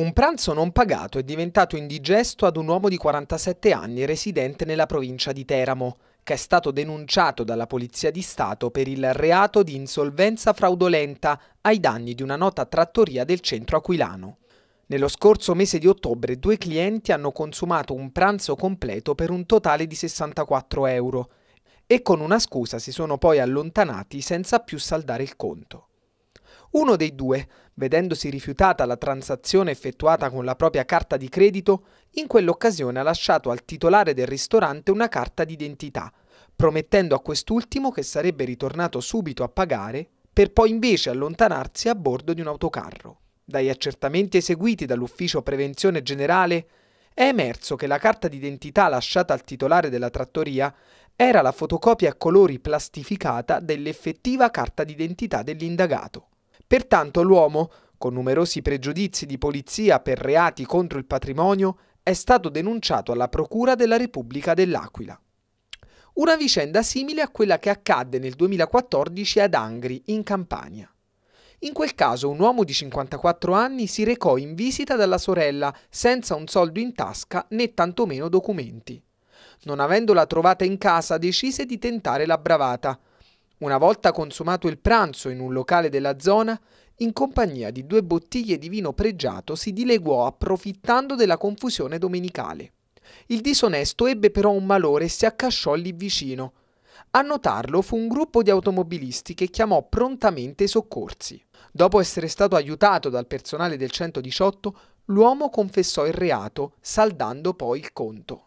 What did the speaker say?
Un pranzo non pagato è diventato indigesto ad un uomo di 47 anni residente nella provincia di Teramo, che è stato denunciato dalla Polizia di Stato per il reato di insolvenza fraudolenta ai danni di una nota trattoria del centro aquilano. Nello scorso mese di ottobre due clienti hanno consumato un pranzo completo per un totale di 64 euro e con una scusa si sono poi allontanati senza più saldare il conto. Uno dei due, vedendosi rifiutata la transazione effettuata con la propria carta di credito, in quell'occasione ha lasciato al titolare del ristorante una carta d'identità, promettendo a quest'ultimo che sarebbe ritornato subito a pagare, per poi invece allontanarsi a bordo di un autocarro. Dagli accertamenti eseguiti dall'Ufficio Prevenzione Generale è emerso che la carta d'identità lasciata al titolare della trattoria era la fotocopia a colori plastificata dell'effettiva carta d'identità dell'indagato. Pertanto l'uomo, con numerosi pregiudizi di polizia per reati contro il patrimonio, è stato denunciato alla Procura della Repubblica dell'Aquila. Una vicenda simile a quella che accadde nel 2014 ad Angri, in Campania. In quel caso un uomo di 54 anni si recò in visita dalla sorella senza un soldo in tasca né tantomeno documenti. Non avendola trovata in casa decise di tentare la bravata una volta consumato il pranzo in un locale della zona, in compagnia di due bottiglie di vino pregiato si dileguò approfittando della confusione domenicale. Il disonesto ebbe però un malore e si accasciò lì vicino. A notarlo fu un gruppo di automobilisti che chiamò prontamente i soccorsi. Dopo essere stato aiutato dal personale del 118, l'uomo confessò il reato, saldando poi il conto.